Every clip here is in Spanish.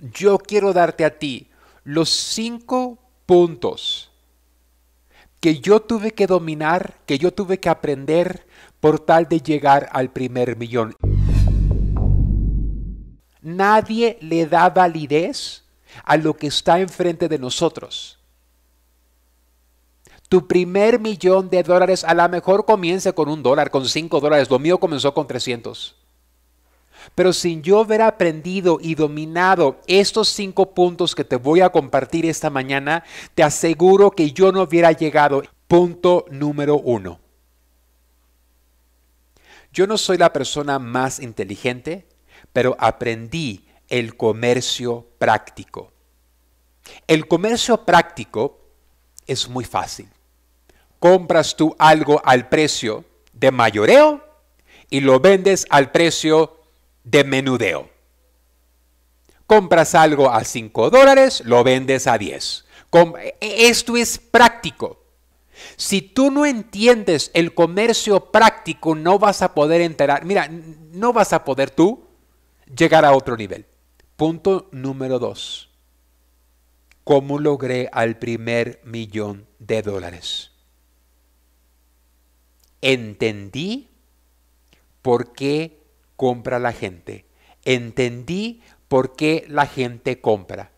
yo quiero darte a ti los cinco puntos que yo tuve que dominar, que yo tuve que aprender por tal de llegar al primer millón. Nadie le da validez a lo que está enfrente de nosotros. Tu primer millón de dólares a lo mejor comienza con un dólar, con cinco dólares. Lo mío comenzó con 300. Pero sin yo haber aprendido y dominado estos cinco puntos que te voy a compartir esta mañana, te aseguro que yo no hubiera llegado. Punto número uno. Yo no soy la persona más inteligente, pero aprendí el comercio práctico. El comercio práctico es muy fácil. Compras tú algo al precio de mayoreo y lo vendes al precio de menudeo. Compras algo a 5 dólares, lo vendes a 10. E-, esto es práctico. Si tú no entiendes el comercio práctico, no vas a poder enterar, mira, no vas a poder tú llegar a otro nivel. Punto número dos. ¿Cómo logré al primer millón de dólares? Entendí por qué compra la gente. Entendí por qué la gente compra.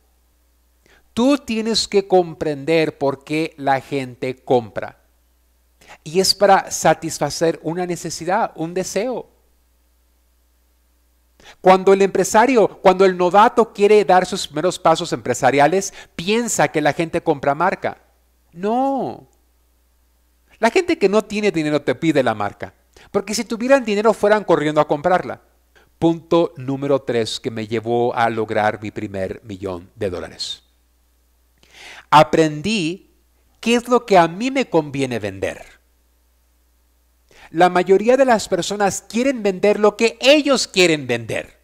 Tú tienes que comprender por qué la gente compra. Y es para satisfacer una necesidad, un deseo. Cuando el empresario, cuando el novato quiere dar sus primeros pasos empresariales, piensa que la gente compra marca. No. La gente que no tiene dinero te pide la marca. Porque si tuvieran dinero fueran corriendo a comprarla. Punto número tres que me llevó a lograr mi primer millón de dólares. Aprendí qué es lo que a mí me conviene vender. La mayoría de las personas quieren vender lo que ellos quieren vender.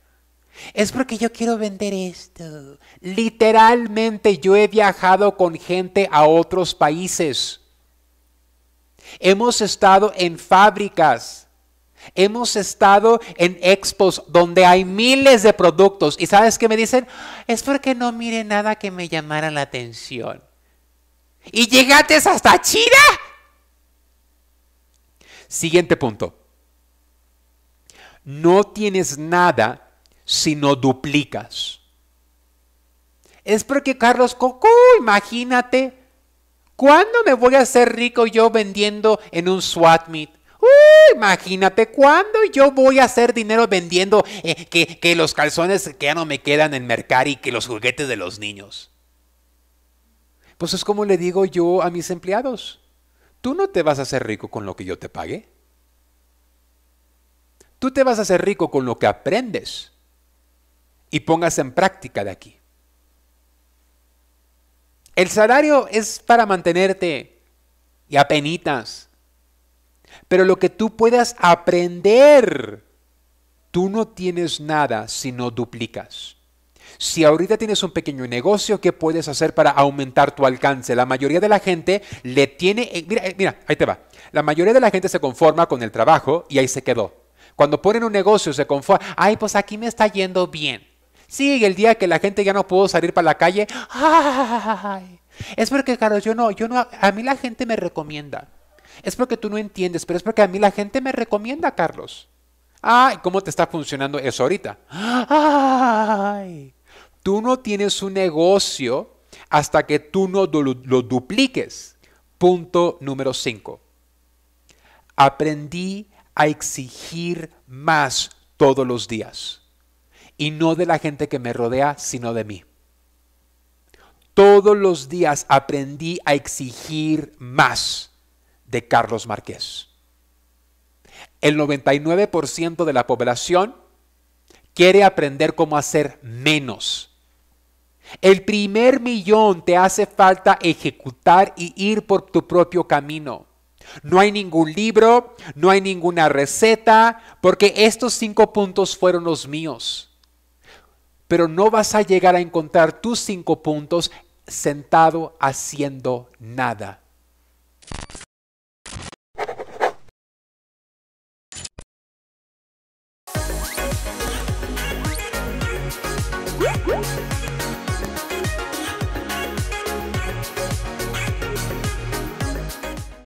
Es porque yo quiero vender esto. Literalmente yo he viajado con gente a otros países Hemos estado en fábricas. Hemos estado en expos donde hay miles de productos. ¿Y sabes qué me dicen? Es porque no mire nada que me llamara la atención. ¿Y llegaste hasta China? Siguiente punto. No tienes nada si no duplicas. Es porque Carlos Coco, imagínate, ¿Cuándo me voy a hacer rico yo vendiendo en un SWAT meet? imagínate cuándo yo voy a hacer dinero vendiendo eh, que, los calzones que ya no me quedan en Mercari, y que los juguetes de los niños. Pues es como le digo yo a mis empleados. Tú no te vas a hacer rico con lo que yo te pague. Tú te vas a hacer rico con lo que aprendes y pongas en práctica de aquí. El salario es para mantenerte y apenitas. Pero lo que tú puedas aprender, tú no tienes nada si no duplicas. Si ahorita tienes un pequeño negocio, ¿qué puedes hacer para aumentar tu alcance? La mayoría de la gente le tiene... Eh, mira, eh, mira, ahí te va. La mayoría de la gente se conforma con el trabajo y ahí se quedó. Cuando ponen un negocio se conforma, ay, pues aquí me está yendo bien. Sí, el día que la gente ya no pudo salir para la calle, ¡ay! Es porque, Carlos, yo no, yo no, a mí la gente me recomienda. Es porque tú no entiendes, pero es porque a mí la gente me recomienda, Carlos. Ay, ¿cómo te está funcionando eso ahorita? Ay, tú no tienes un negocio hasta que tú no lo, lo dupliques. Punto número 5. Aprendí a exigir más todos los días y no de la gente que me rodea, sino de mí. Todos los días aprendí a exigir más de Carlos Márquez. El 99% de la población quiere aprender cómo hacer menos. El primer millón te hace falta ejecutar y ir por tu propio camino. No hay ningún libro, no hay ninguna receta, porque estos cinco puntos fueron los míos pero no vas a llegar a encontrar tus cinco puntos sentado haciendo nada.